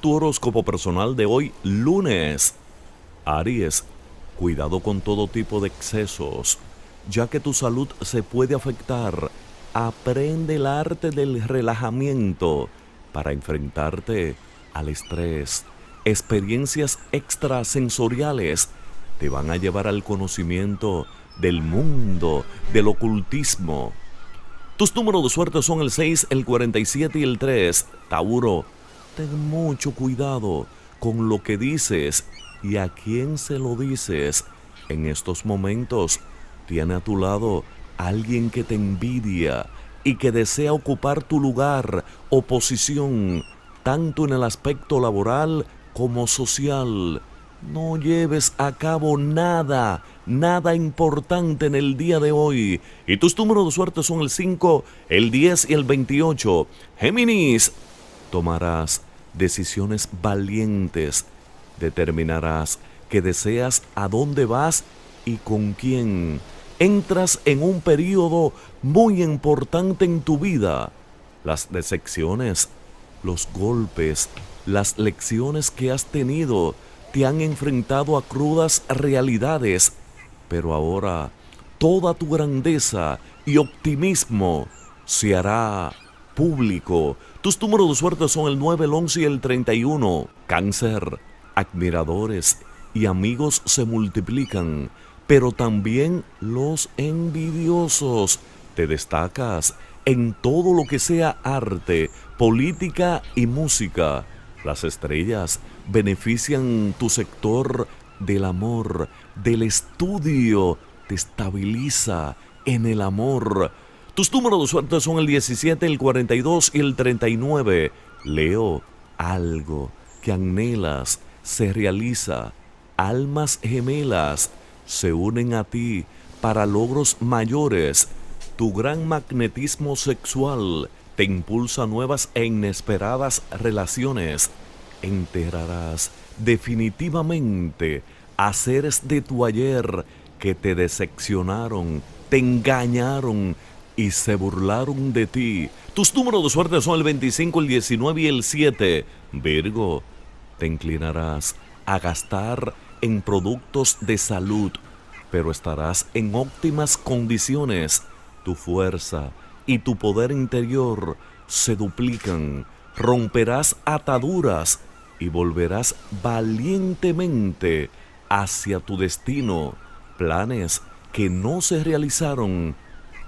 Tu horóscopo personal de hoy, lunes. Aries, cuidado con todo tipo de excesos, ya que tu salud se puede afectar. Aprende el arte del relajamiento para enfrentarte al estrés. Experiencias extrasensoriales te van a llevar al conocimiento del mundo, del ocultismo. Tus números de suerte son el 6, el 47 y el 3. Tauro ten mucho cuidado con lo que dices y a quién se lo dices. En estos momentos tiene a tu lado alguien que te envidia y que desea ocupar tu lugar o posición, tanto en el aspecto laboral como social. No lleves a cabo nada, nada importante en el día de hoy. Y tus números de suerte son el 5, el 10 y el 28. Géminis, tomarás decisiones valientes determinarás que deseas a dónde vas y con quién. Entras en un periodo muy importante en tu vida. Las decepciones, los golpes, las lecciones que has tenido te han enfrentado a crudas realidades. Pero ahora toda tu grandeza y optimismo se hará público. Tus números de suerte son el 9, el 11 y el 31. Cáncer, admiradores y amigos se multiplican, pero también los envidiosos. Te destacas en todo lo que sea arte, política y música. Las estrellas benefician tu sector del amor, del estudio, te estabiliza en el amor tus números de suerte son el 17, el 42 y el 39. Leo, algo que anhelas se realiza. Almas gemelas se unen a ti para logros mayores. Tu gran magnetismo sexual te impulsa nuevas e inesperadas relaciones. Enterarás definitivamente a seres de tu ayer que te decepcionaron, te engañaron, y se burlaron de ti. Tus números de suerte son el 25, el 19 y el 7. Virgo, te inclinarás a gastar en productos de salud, pero estarás en óptimas condiciones. Tu fuerza y tu poder interior se duplican. Romperás ataduras y volverás valientemente hacia tu destino. Planes que no se realizaron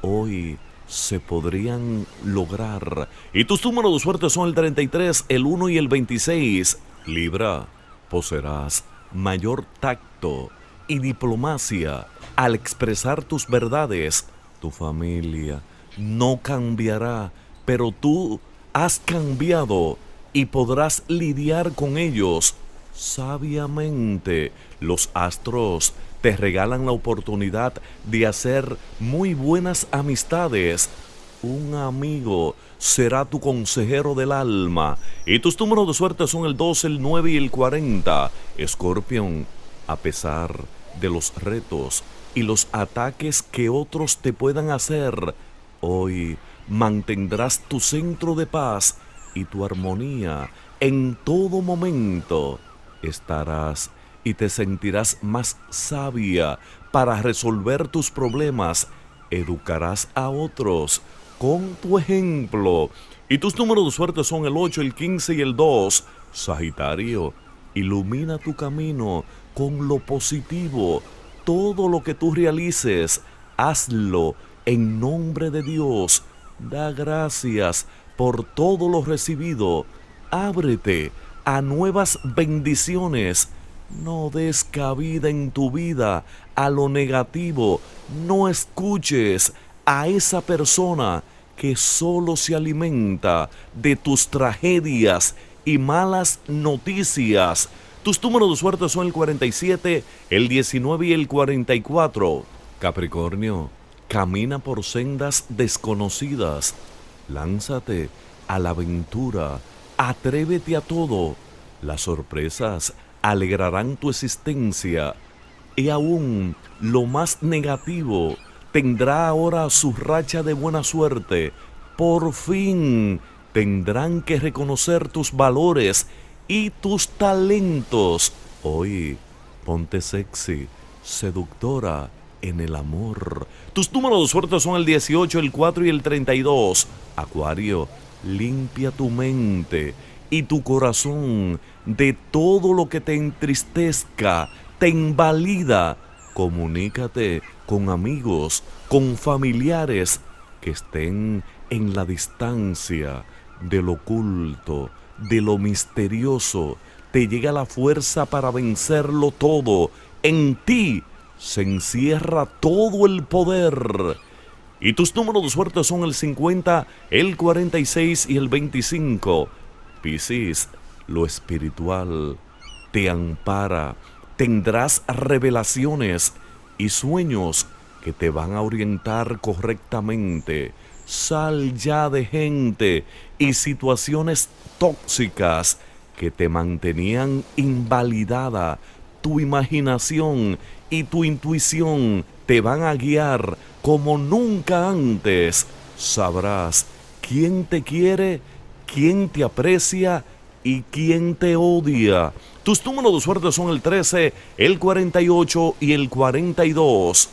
hoy se podrían lograr. Y tus números de suerte son el 33, el 1 y el 26. Libra, poseerás mayor tacto y diplomacia al expresar tus verdades. Tu familia no cambiará, pero tú has cambiado y podrás lidiar con ellos sabiamente los astros te regalan la oportunidad de hacer muy buenas amistades. Un amigo será tu consejero del alma. Y tus números de suerte son el 2, el 9 y el 40. Escorpión, a pesar de los retos y los ataques que otros te puedan hacer, hoy mantendrás tu centro de paz y tu armonía en todo momento estarás y te sentirás más sabia para resolver tus problemas. Educarás a otros con tu ejemplo. Y tus números de suerte son el 8, el 15 y el 2. Sagitario, ilumina tu camino con lo positivo. Todo lo que tú realices, hazlo en nombre de Dios. Da gracias por todo lo recibido. Ábrete a nuevas bendiciones. No des cabida en tu vida a lo negativo. No escuches a esa persona que solo se alimenta de tus tragedias y malas noticias. Tus números de suerte son el 47, el 19 y el 44. Capricornio, camina por sendas desconocidas. Lánzate a la aventura Atrévete a todo. Las sorpresas alegrarán tu existencia. Y aún lo más negativo tendrá ahora su racha de buena suerte. Por fin tendrán que reconocer tus valores y tus talentos. Hoy, ponte sexy, seductora en el amor. Tus números de suerte son el 18, el 4 y el 32. Acuario limpia tu mente y tu corazón de todo lo que te entristezca, te invalida. Comunícate con amigos, con familiares que estén en la distancia de lo oculto, de lo misterioso. Te llega la fuerza para vencerlo todo. En ti se encierra todo el poder y tus números de suerte son el 50, el 46 y el 25. Piscis, lo espiritual te ampara. Tendrás revelaciones y sueños que te van a orientar correctamente. Sal ya de gente y situaciones tóxicas que te mantenían invalidada. Tu imaginación y tu intuición te van a guiar como nunca antes. Sabrás quién te quiere, quién te aprecia y quién te odia. Tus números de suerte son el 13, el 48 y el 42.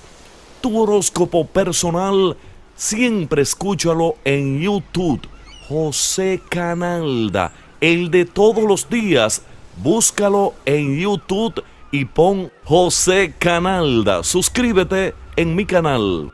Tu horóscopo personal siempre escúchalo en YouTube. José Canalda, el de todos los días. Búscalo en YouTube y pon José Canalda. Suscríbete en mi canal.